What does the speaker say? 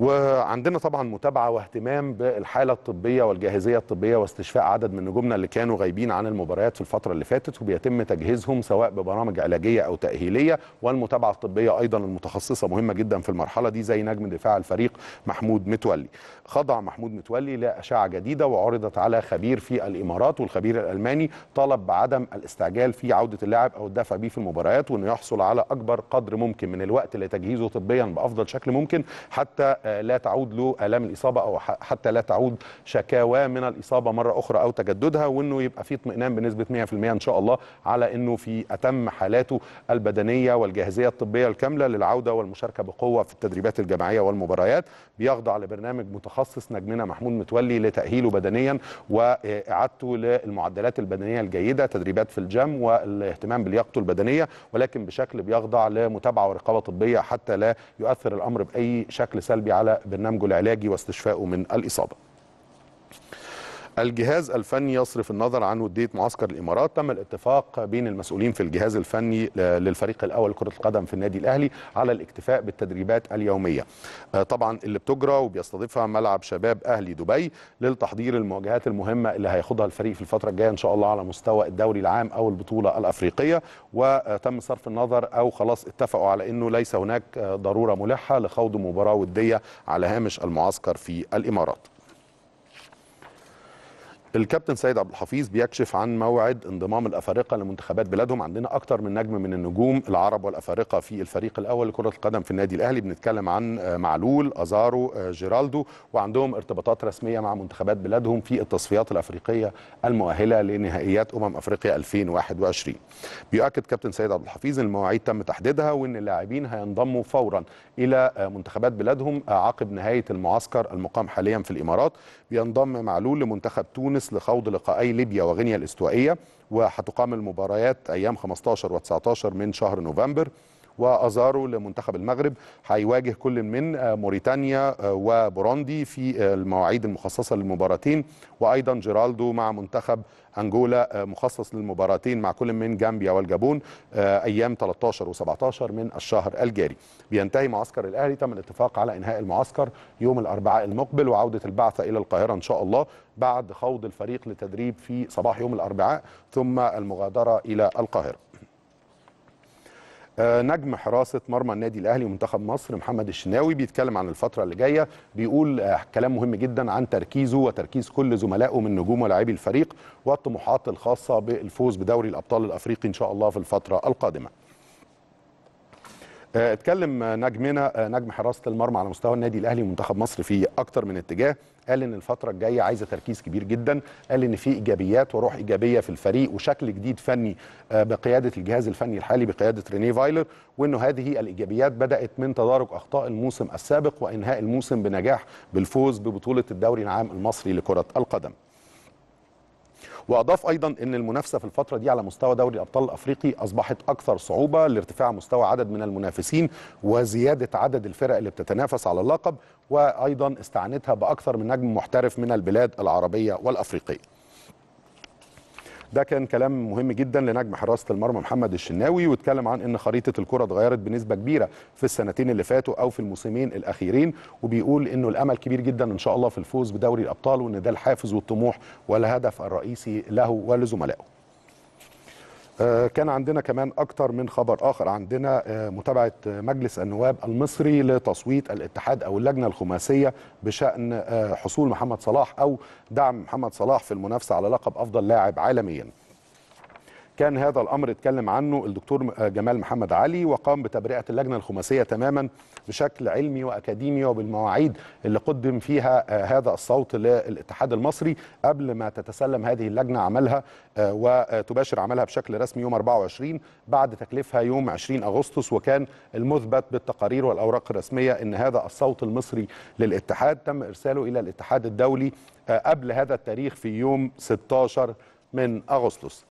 وعندنا طبعا متابعه واهتمام بالحاله الطبيه والجاهزيه الطبيه واستشفاء عدد من نجومنا اللي كانوا غايبين عن المباريات في الفتره اللي فاتت وبيتم تجهيزهم سواء ببرامج علاجيه او تاهيليه والمتابعه الطبيه ايضا المتخصصه مهمه جدا في المرحله دي زي نجم دفاع الفريق محمود متولي خضع محمود متولي لاشعه جديده وعرضت على خبير في الامارات والخبير الالماني طلب بعدم الاستعجال في عوده اللاعب او الدفع به في المباريات وانه يحصل على اكبر قدر ممكن من الوقت لتجهيزه طبيا بافضل شكل ممكن حتى آه، لا تعود له الام الاصابه او حتى لا تعود شكاوى من الاصابه مره اخرى او تجددها وانه يبقى في اطمئنان بنسبه 100% ان شاء الله على انه في اتم حالاته البدنيه والجاهزيه الطبيه الكامله للعوده والمشاركه بقوه في التدريبات الجماعيه والمباريات بيخضع لبرنامج متخصص نجمنا محمود متولي لتاهيله بدنيا واعادته للمعدلات البدنيه الجيده تدريبات في الجيم والاهتمام بلياقته البدنيه ولكن بشكل بيخضع لمتابعه ورقابه طبيه حتى لا يؤثر الامر باي شكل سلبي على برنامجه العلاجي واستشفائه من الإصابة الجهاز الفني يصرف النظر عن وديه معسكر الامارات تم الاتفاق بين المسؤولين في الجهاز الفني للفريق الاول كره القدم في النادي الاهلي على الاكتفاء بالتدريبات اليوميه آه، طبعا اللي بتجرى وبيستضيفها ملعب شباب اهلي دبي للتحضير المواجهات المهمه اللي هيخوضها الفريق في الفتره الجايه ان شاء الله على مستوى الدوري العام او البطوله الافريقيه وتم صرف النظر او خلاص اتفقوا على انه ليس هناك آه، ضروره ملحه لخوض مباراه وديه على هامش المعسكر في الامارات الكابتن سيد عبد الحفيظ بيكشف عن موعد انضمام الافارقه لمنتخبات بلادهم عندنا اكتر من نجم من النجوم العرب والافارقه في الفريق الاول لكره القدم في النادي الاهلي بنتكلم عن معلول ازارو جيرالدو وعندهم ارتباطات رسميه مع منتخبات بلادهم في التصفيات الافريقيه المؤهله لنهائيات امم افريقيا 2021 بيؤكد كابتن سيد عبد الحفيظ ان المواعيد تم تحديدها وان اللاعبين هينضموا فورا الى منتخبات بلادهم عقب نهايه المعسكر المقام حاليا في الامارات بينضم معلول لمنتخب تونس لخوض لقائي ليبيا وغينيا الاستوائيه وهتقام المباريات ايام 15 و19 من شهر نوفمبر وازارو لمنتخب المغرب هيواجه كل من آه، موريتانيا آه، وبوروندي في آه، المواعيد المخصصه للمباراتين وايضا جيرالدو مع منتخب انجولا مخصص للمباراتين مع كل من جامبيا والجابون ايام 13 و17 من الشهر الجاري بينتهي معسكر الاهلي تم الاتفاق على انهاء المعسكر يوم الاربعاء المقبل وعوده البعثه الى القاهره ان شاء الله بعد خوض الفريق لتدريب في صباح يوم الاربعاء ثم المغادره الى القاهره آه، نجم حراسه مرمى النادي الاهلي ومنتخب مصر محمد الشناوي بيتكلم عن الفتره اللي جايه بيقول آه، كلام مهم جدا عن تركيزه وتركيز كل زملائه من نجوم ولاعبي الفريق والطموحات الخاصه بالفوز بدوري الابطال الافريقي ان شاء الله في الفتره القادمه آه، اتكلم نجمنا آه، نجم حراسه المرمى على مستوى النادي الاهلي ومنتخب مصر في اكتر من اتجاه قال ان الفتره الجايه عايزه تركيز كبير جدا قال ان في ايجابيات وروح ايجابيه في الفريق وشكل جديد فني آه، بقياده الجهاز الفني الحالي بقياده رينيه فايلر وانه هذه الايجابيات بدات من تدارك اخطاء الموسم السابق وانهاء الموسم بنجاح بالفوز ببطوله الدوري العام المصري لكره القدم واضاف ايضا ان المنافسه في الفتره دي على مستوى دوري الابطال الافريقي اصبحت اكثر صعوبه لارتفاع مستوى عدد من المنافسين وزياده عدد الفرق اللي بتتنافس على اللقب وايضا استعانتها باكثر من نجم محترف من البلاد العربيه والافريقيه ده كان كلام مهم جدا لنجم حراسه المرمى محمد الشناوي واتكلم عن ان خريطه الكره اتغيرت بنسبه كبيره في السنتين اللي فاتوا او في الموسمين الاخيرين وبيقول انه الامل كبير جدا ان شاء الله في الفوز بدوري الابطال وان ده الحافز والطموح والهدف الرئيسي له ولزملائه آه، كان عندنا كمان أكتر من خبر آخر عندنا آه، متابعة آه، مجلس النواب المصري لتصويت الاتحاد أو اللجنة الخماسية بشأن حصول محمد صلاح أو دعم محمد صلاح في المنافسة على لقب أفضل لاعب عالمياً كان هذا الامر اتكلم عنه الدكتور آه، جمال محمد علي وقام بتبرئه اللجنه الخماسيه تماما بشكل علمي واكاديمي وبالمواعيد اللي قدم فيها آه، هذا الصوت للاتحاد المصري قبل ما تتسلم هذه اللجنه عملها آه، وتباشر عملها بشكل رسمي يوم 24 بعد تكليفها يوم 20 اغسطس وكان المثبت بالتقارير والاوراق الرسميه ان هذا الصوت المصري للاتحاد تم ارساله الى الاتحاد الدولي قبل هذا التاريخ في يوم 16 من اغسطس